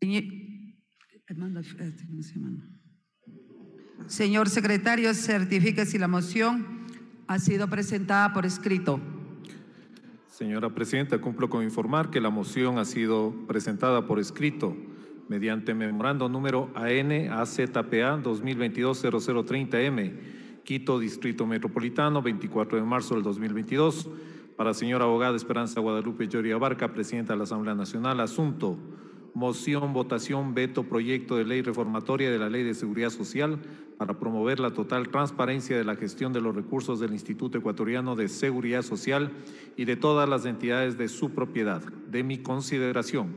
Este, señor secretario, certifique si la moción ha sido presentada por escrito. Señora Presidenta, cumplo con informar que la moción ha sido presentada por escrito mediante memorando número anazpa 2022 2022-0030M, Quito, Distrito Metropolitano, 24 de marzo del 2022. Para señora abogada Esperanza Guadalupe Lloria Barca, Presidenta de la Asamblea Nacional, asunto Moción, votación, veto, proyecto de ley reformatoria de la Ley de Seguridad Social para promover la total transparencia de la gestión de los recursos del Instituto Ecuatoriano de Seguridad Social y de todas las entidades de su propiedad. De mi consideración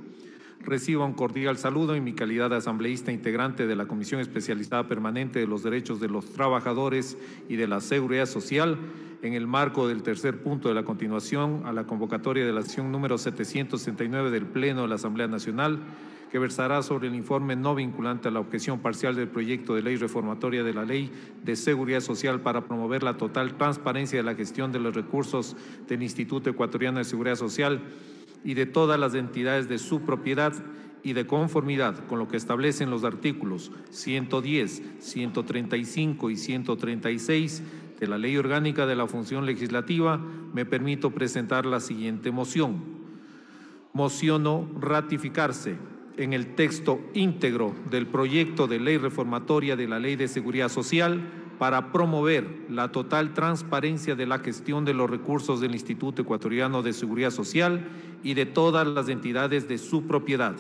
Reciba un cordial saludo en mi calidad de asambleísta integrante de la Comisión Especializada Permanente de los Derechos de los Trabajadores y de la Seguridad Social en el marco del tercer punto de la continuación a la convocatoria de la sesión número 769 del Pleno de la Asamblea Nacional que versará sobre el informe no vinculante a la objeción parcial del proyecto de ley reformatoria de la Ley de Seguridad Social para promover la total transparencia de la gestión de los recursos del Instituto Ecuatoriano de Seguridad Social y de todas las entidades de su propiedad y de conformidad con lo que establecen los artículos 110, 135 y 136 de la Ley Orgánica de la Función Legislativa, me permito presentar la siguiente moción. Mociono ratificarse en el texto íntegro del proyecto de ley reformatoria de la Ley de Seguridad Social para promover la total transparencia de la gestión de los recursos del Instituto Ecuatoriano de Seguridad Social y de todas las entidades de su propiedad,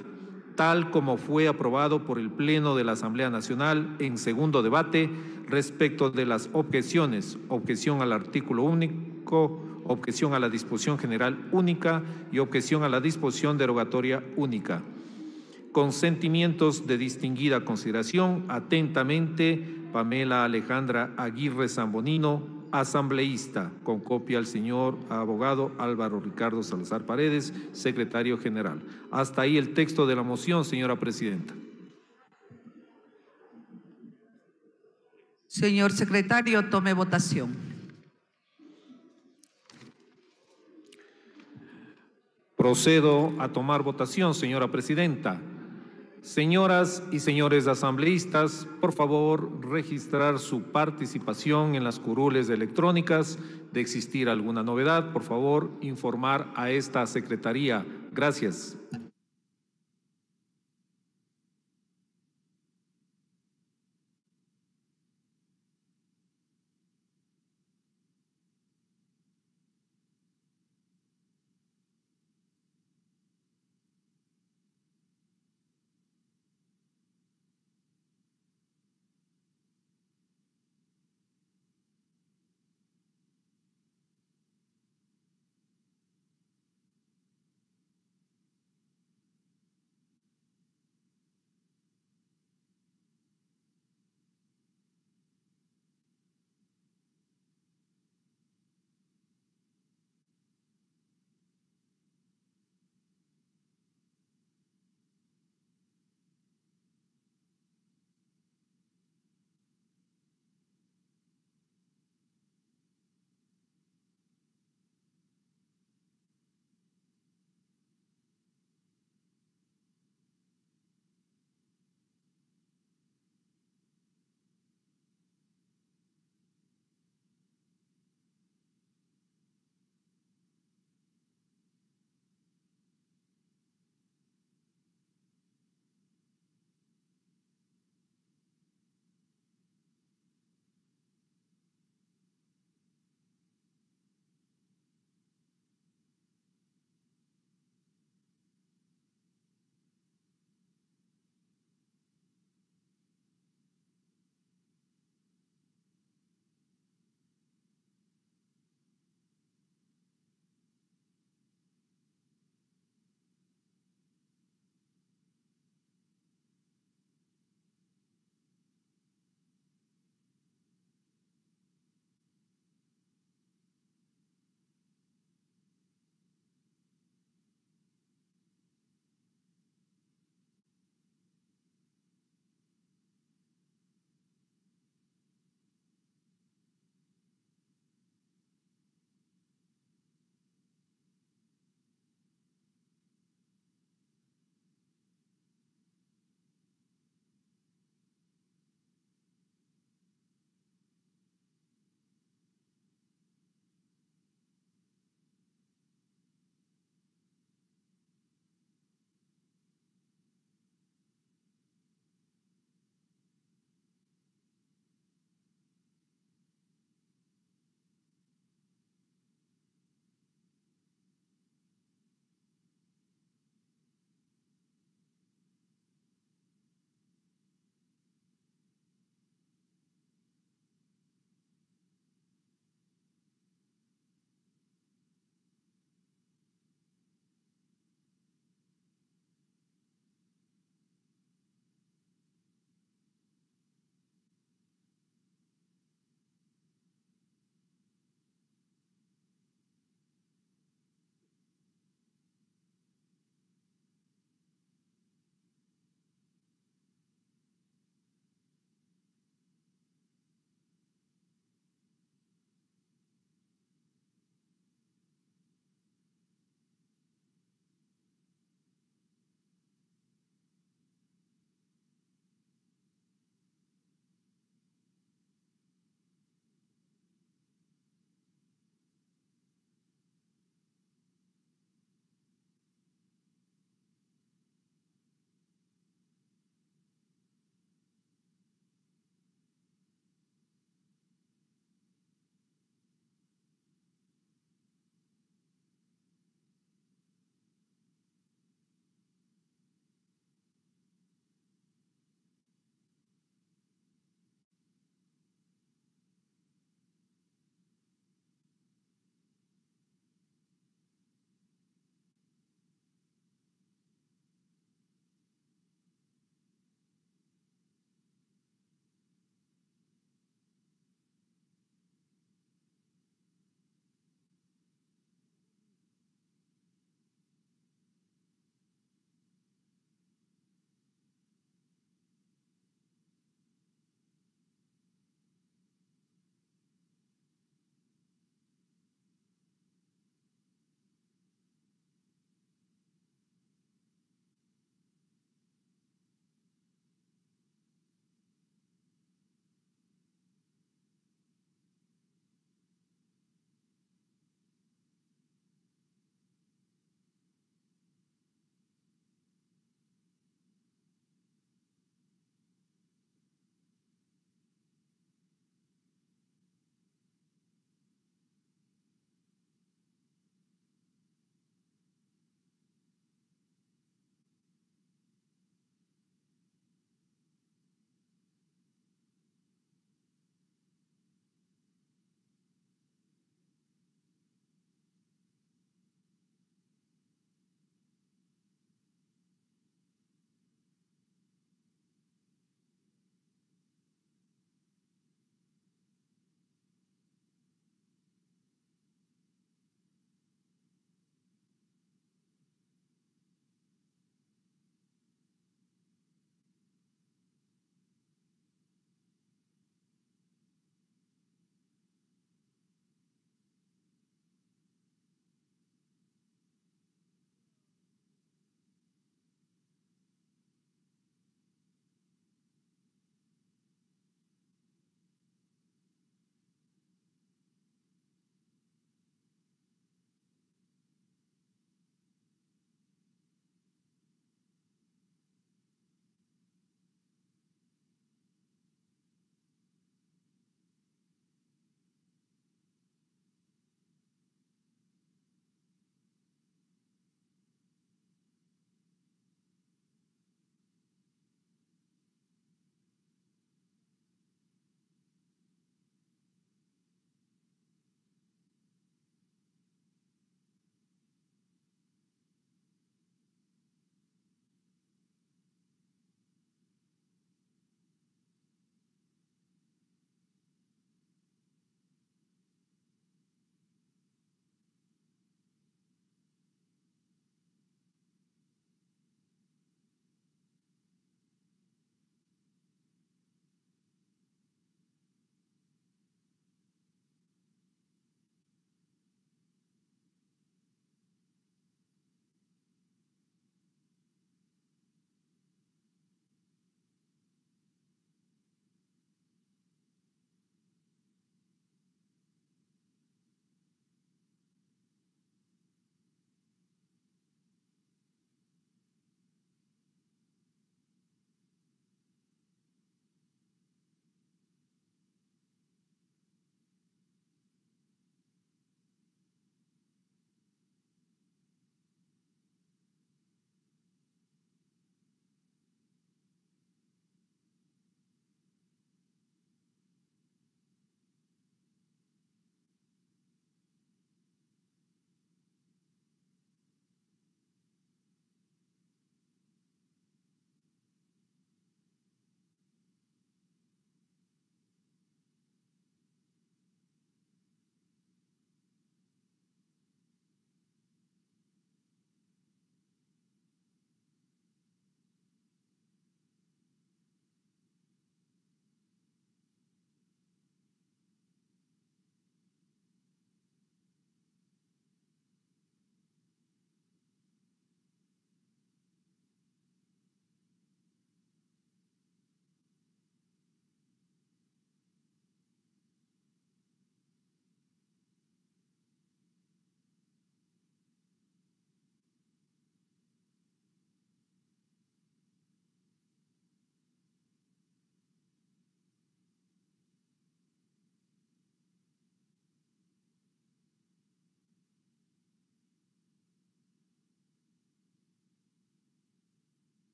tal como fue aprobado por el Pleno de la Asamblea Nacional en segundo debate respecto de las objeciones, objeción al artículo único, objeción a la disposición general única y objeción a la disposición derogatoria única con sentimientos de distinguida consideración, atentamente, Pamela Alejandra Aguirre Zambonino, asambleísta, con copia al señor abogado Álvaro Ricardo Salazar Paredes, secretario general. Hasta ahí el texto de la moción, señora presidenta. Señor secretario, tome votación. Procedo a tomar votación, señora presidenta. Señoras y señores asambleístas, por favor registrar su participación en las curules electrónicas. De existir alguna novedad, por favor informar a esta Secretaría. Gracias.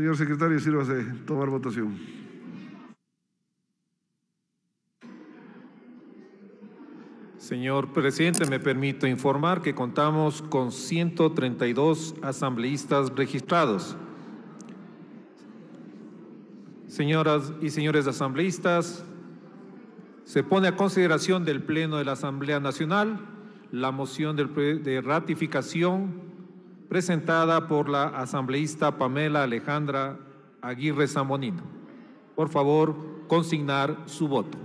Señor secretario, sírvase tomar votación. Señor presidente, me permito informar que contamos con 132 asambleístas registrados. Señoras y señores asambleístas, se pone a consideración del Pleno de la Asamblea Nacional la moción de ratificación presentada por la asambleísta Pamela Alejandra Aguirre Zamonino. Por favor, consignar su voto.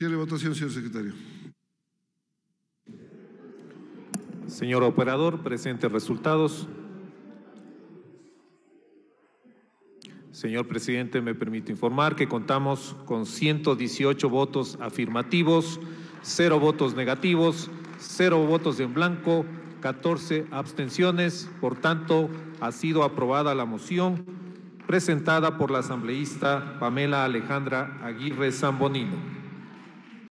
Cierre votación, señor secretario. Señor operador, presente resultados. Señor presidente, me permito informar que contamos con 118 votos afirmativos, cero votos negativos, cero votos en blanco, 14 abstenciones. Por tanto, ha sido aprobada la moción presentada por la asambleísta Pamela Alejandra Aguirre Zambonino.